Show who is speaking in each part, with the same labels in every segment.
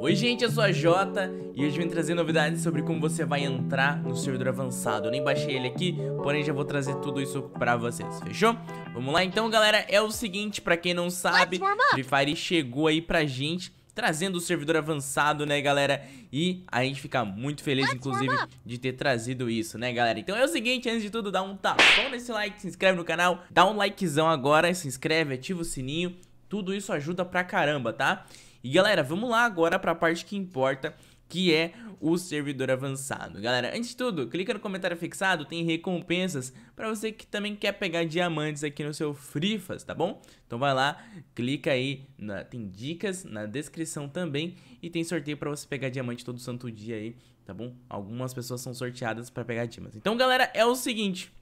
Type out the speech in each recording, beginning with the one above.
Speaker 1: Oi gente, eu sou a Jota e hoje vim trazer novidades sobre como você vai entrar no servidor avançado. Eu nem baixei ele aqui, porém já vou trazer tudo isso pra vocês, fechou? Vamos lá então galera, é o seguinte, pra quem não sabe, Free Fire chegou aí pra gente trazendo o servidor avançado, né, galera? E a gente fica muito feliz, inclusive, de ter trazido isso, né, galera? Então é o seguinte, antes de tudo, dá um tapão nesse like, se inscreve no canal, dá um likezão agora, se inscreve, ativa o sininho, tudo isso ajuda pra caramba, tá? E galera, vamos lá agora para a parte que importa, que é o servidor avançado. Galera, antes de tudo, clica no comentário fixado, tem recompensas para você que também quer pegar diamantes aqui no seu Frifas, tá bom? Então vai lá, clica aí, na, tem dicas na descrição também e tem sorteio para você pegar diamante todo santo dia aí, tá bom? Algumas pessoas são sorteadas para pegar diamantes. Então galera, é o seguinte...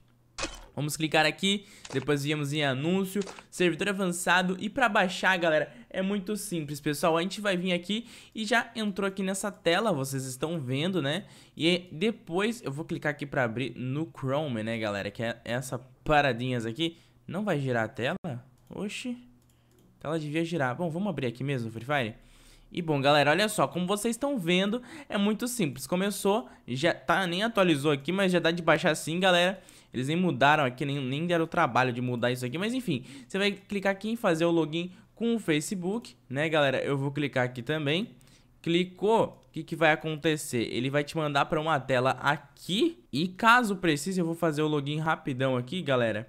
Speaker 1: Vamos clicar aqui, depois viemos em anúncio, servidor avançado e para baixar, galera, é muito simples, pessoal. A gente vai vir aqui e já entrou aqui nessa tela, vocês estão vendo, né? E depois eu vou clicar aqui para abrir no Chrome, né, galera, que é essa paradinhas aqui. Não vai girar a tela? Oxi. Ela devia girar. Bom, vamos abrir aqui mesmo, Free Fire? E bom, galera, olha só, como vocês estão vendo, é muito simples. Começou, já tá, nem atualizou aqui, mas já dá de baixar sim, galera. Eles nem mudaram aqui, nem, nem deram o trabalho de mudar isso aqui, mas enfim, você vai clicar aqui em fazer o login com o Facebook, né, galera? Eu vou clicar aqui também. Clicou, o que, que vai acontecer? Ele vai te mandar para uma tela aqui e caso precise, eu vou fazer o login rapidão aqui, galera.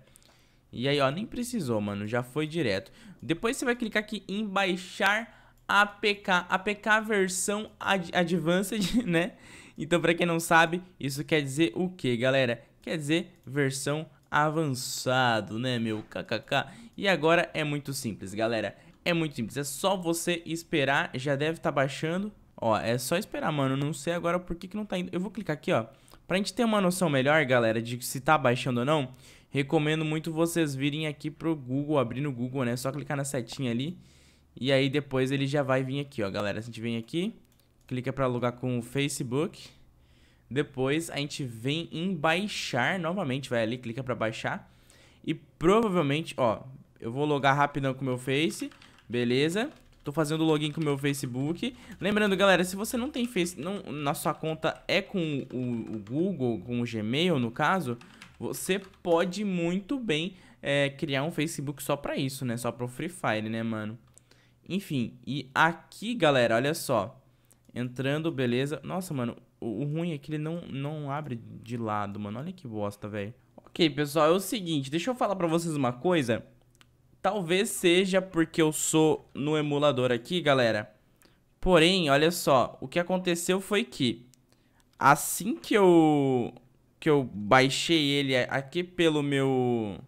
Speaker 1: E aí, ó, nem precisou, mano, já foi direto. Depois você vai clicar aqui em baixar APK, APK versão ad Advanced, né? Então, para quem não sabe, isso quer dizer o que, galera? quer dizer versão avançado, né, meu kkk. E agora é muito simples, galera. É muito simples, é só você esperar, já deve estar tá baixando. Ó, é só esperar, mano, não sei agora por que que não tá indo. Eu vou clicar aqui, ó. Pra gente ter uma noção melhor, galera, de se tá baixando ou não, recomendo muito vocês virem aqui pro Google, abrir no Google, né? É só clicar na setinha ali. E aí depois ele já vai vir aqui, ó, galera. A gente vem aqui, clica pra alugar com o Facebook. Depois a gente vem em baixar novamente, vai ali, clica para baixar. E provavelmente, ó, eu vou logar rapidão com o meu Face, beleza? Tô fazendo login com o meu Facebook. Lembrando, galera, se você não tem Face, não, na sua conta é com o, o Google, com o Gmail no caso, você pode muito bem é, criar um Facebook só pra isso, né? Só pro Free Fire, né, mano? Enfim, e aqui, galera, olha só. Entrando, beleza? Nossa, mano, o, o ruim é que ele não, não abre de lado, mano. Olha que bosta, velho. Ok, pessoal, é o seguinte. Deixa eu falar pra vocês uma coisa. Talvez seja porque eu sou no emulador aqui, galera. Porém, olha só, o que aconteceu foi que assim que eu que eu baixei ele aqui pelo meu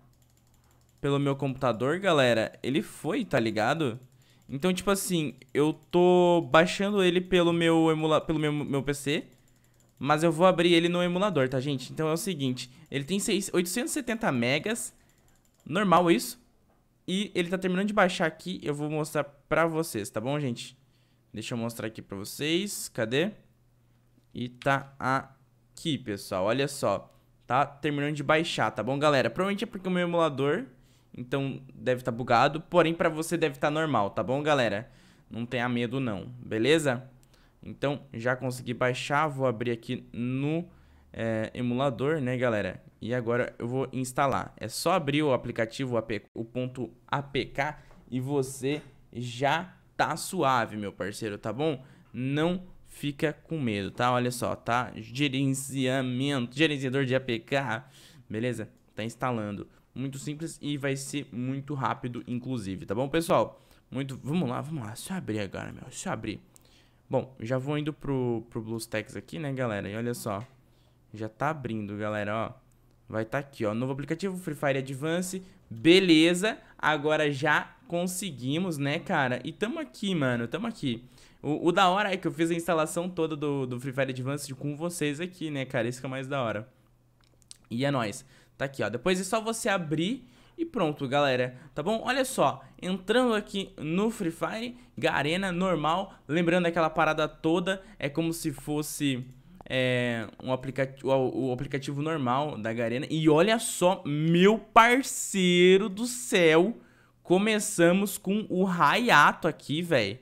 Speaker 1: pelo meu computador, galera, ele foi, tá ligado? Então, tipo assim, eu tô baixando ele pelo meu emula pelo meu, meu PC mas eu vou abrir ele no emulador, tá, gente? Então é o seguinte, ele tem 6, 870 megas, normal isso. E ele tá terminando de baixar aqui, eu vou mostrar pra vocês, tá bom, gente? Deixa eu mostrar aqui pra vocês, cadê? E tá aqui, pessoal, olha só. Tá terminando de baixar, tá bom, galera? Provavelmente é porque o meu emulador, então deve estar tá bugado, porém pra você deve estar tá normal, tá bom, galera? Não tenha medo não, beleza? Então, já consegui baixar, vou abrir aqui no é, emulador, né, galera? E agora eu vou instalar. É só abrir o aplicativo, o ponto .apk e você já tá suave, meu parceiro, tá bom? Não fica com medo, tá? Olha só, tá? Gerenciamento, gerenciador de APK, beleza? Tá instalando. Muito simples e vai ser muito rápido, inclusive, tá bom, pessoal? Muito, vamos lá, vamos lá, se abrir agora, meu, se abrir. Bom, já vou indo pro, pro BlueStacks aqui, né, galera? E olha só, já tá abrindo, galera, ó. Vai estar tá aqui, ó, novo aplicativo Free Fire Advance, beleza, agora já conseguimos, né, cara? E tamo aqui, mano, tamo aqui. O, o, da hora é que eu fiz a instalação toda do, do Free Fire advance com vocês aqui, né, cara? Isso que é mais da hora. E é nóis. Tá aqui, ó. Depois é só você abrir e pronto, galera, tá bom? Olha só, entrando aqui no Free Fire, Garena normal, lembrando aquela parada toda, é como se fosse é, um aplicativo, o, aplicativo normal da Garena. E olha só, meu parceiro do céu, começamos com o Raiato aqui, velho.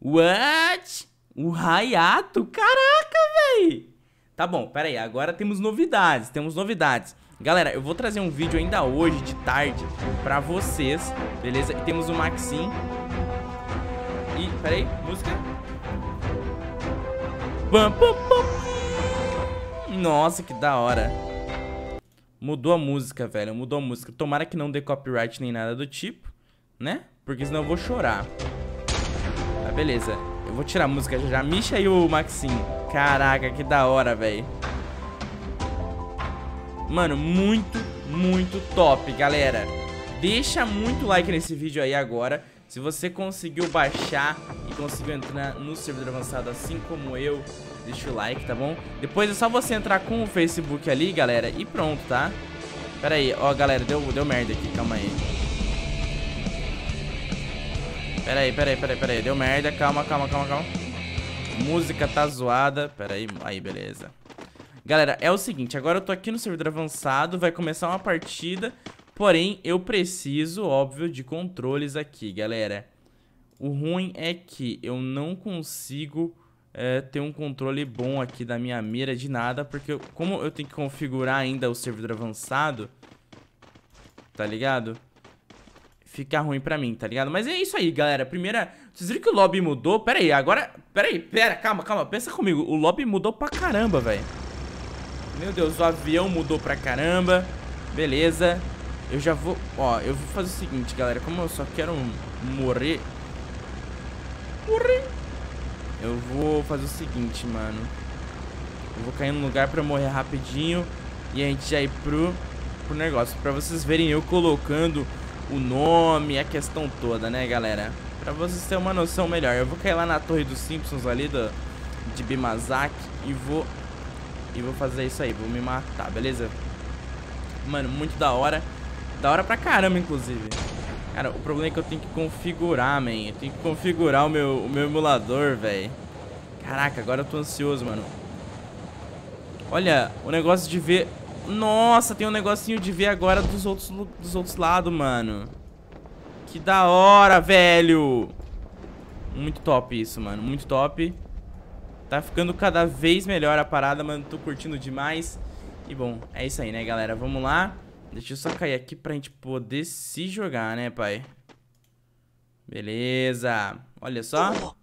Speaker 1: What? O Raiato? Caraca, velho! Tá bom, pera aí, agora temos novidades, temos novidades. Galera, eu vou trazer um vídeo ainda hoje, de tarde, pra vocês, beleza? E temos o Maxim. E, peraí, música. Nossa, que da hora. Mudou a música, velho, mudou a música. Tomara que não dê copyright nem nada do tipo, né? Porque senão eu vou chorar. Ah, beleza. Eu vou tirar a música já já. Misha e o Maxim. Caraca, que da hora, velho. Mano, muito, muito top, galera. Deixa muito like nesse vídeo aí agora. Se você conseguiu baixar e conseguiu entrar no servidor avançado assim como eu, deixa o like, tá bom? Depois é só você entrar com o Facebook ali, galera, e pronto, tá? Pera aí, ó, galera, deu, deu merda aqui, calma aí. Pera aí, pera aí, pera aí, pera aí, deu merda, calma, calma, calma, calma. Música tá zoada, pera aí, aí, beleza. Galera, é o seguinte, agora eu tô aqui no servidor avançado, vai começar uma partida, porém eu preciso, óbvio, de controles aqui, galera. O ruim é que eu não consigo é, ter um controle bom aqui da minha mira de nada, porque eu, como eu tenho que configurar ainda o servidor avançado, tá ligado? Fica ruim pra mim, tá ligado? Mas é isso aí, galera. Primeira... Vocês viram que o lobby mudou? Pera aí, agora... Pera aí, pera, calma, calma. Pensa comigo. O lobby mudou pra caramba, velho. Meu Deus, o avião mudou pra caramba. Beleza. Eu já vou... Ó, eu vou fazer o seguinte, galera. Como eu só quero morrer... Morrer! Eu vou fazer o seguinte, mano. Eu vou cair num lugar pra morrer rapidinho. E a gente já ir pro, pro negócio. Pra vocês verem eu colocando o nome, a questão toda, né, galera? Pra vocês terem uma noção melhor. Eu vou cair lá na torre dos Simpsons ali, do, de Bimazak. E vou e vou fazer isso aí, vou me matar, beleza? Mano, muito da hora. Da hora pra caramba, inclusive. Cara, o problema é que eu tenho que configurar, man. Eu tenho que configurar o meu, o meu emulador, velho. Caraca, agora eu tô ansioso, mano. Olha, o negócio de ver... Nossa, tem um negocinho de ver agora dos outros, dos outros lados, mano. Que da hora, velho. Muito top isso, mano. Muito top. Tá ficando cada vez melhor a parada, mano. Tô curtindo demais. E bom, é isso aí, né, galera? Vamos lá. Deixa eu só cair aqui pra gente poder se jogar, né, pai? Beleza. Olha só.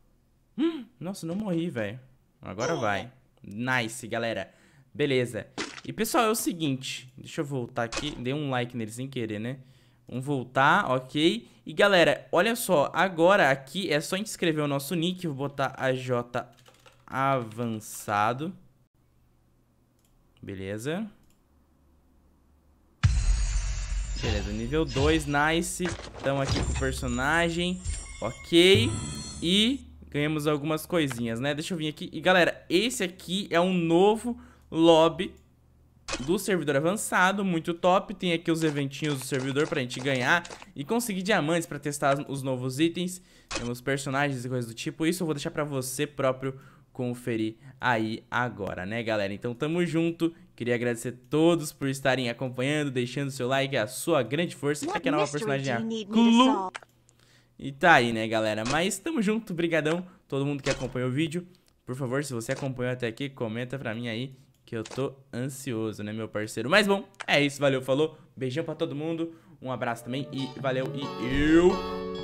Speaker 1: Hum, nossa, não morri, velho. Agora vai. Nice, galera. Beleza. E, pessoal, é o seguinte. Deixa eu voltar aqui. Dei um like neles sem querer, né? Vamos voltar, ok? E, galera, olha só. Agora aqui é só a gente escrever o nosso nick. Vou botar a J avançado. Beleza. Beleza, nível 2, nice. Estamos aqui com o personagem. Ok. E ganhamos algumas coisinhas, né? Deixa eu vir aqui. E, galera, esse aqui é um novo lobby do servidor avançado, muito top. Tem aqui os eventinhos do servidor pra gente ganhar e conseguir diamantes pra testar os novos itens. Temos personagens e coisas do tipo. Isso eu vou deixar pra você próprio conferir aí agora, né, galera? Então tamo junto. Queria agradecer a todos por estarem acompanhando, deixando seu like, a sua grande força. Aqui é a nova personagem é Clu. E tá aí, né, galera? Mas tamo junto, brigadão todo mundo que acompanhou o vídeo. Por favor, se você acompanhou até aqui, comenta pra mim aí que eu tô ansioso, né, meu parceiro? Mas bom, é isso, valeu, falou. Beijão pra todo mundo, um abraço também e valeu e eu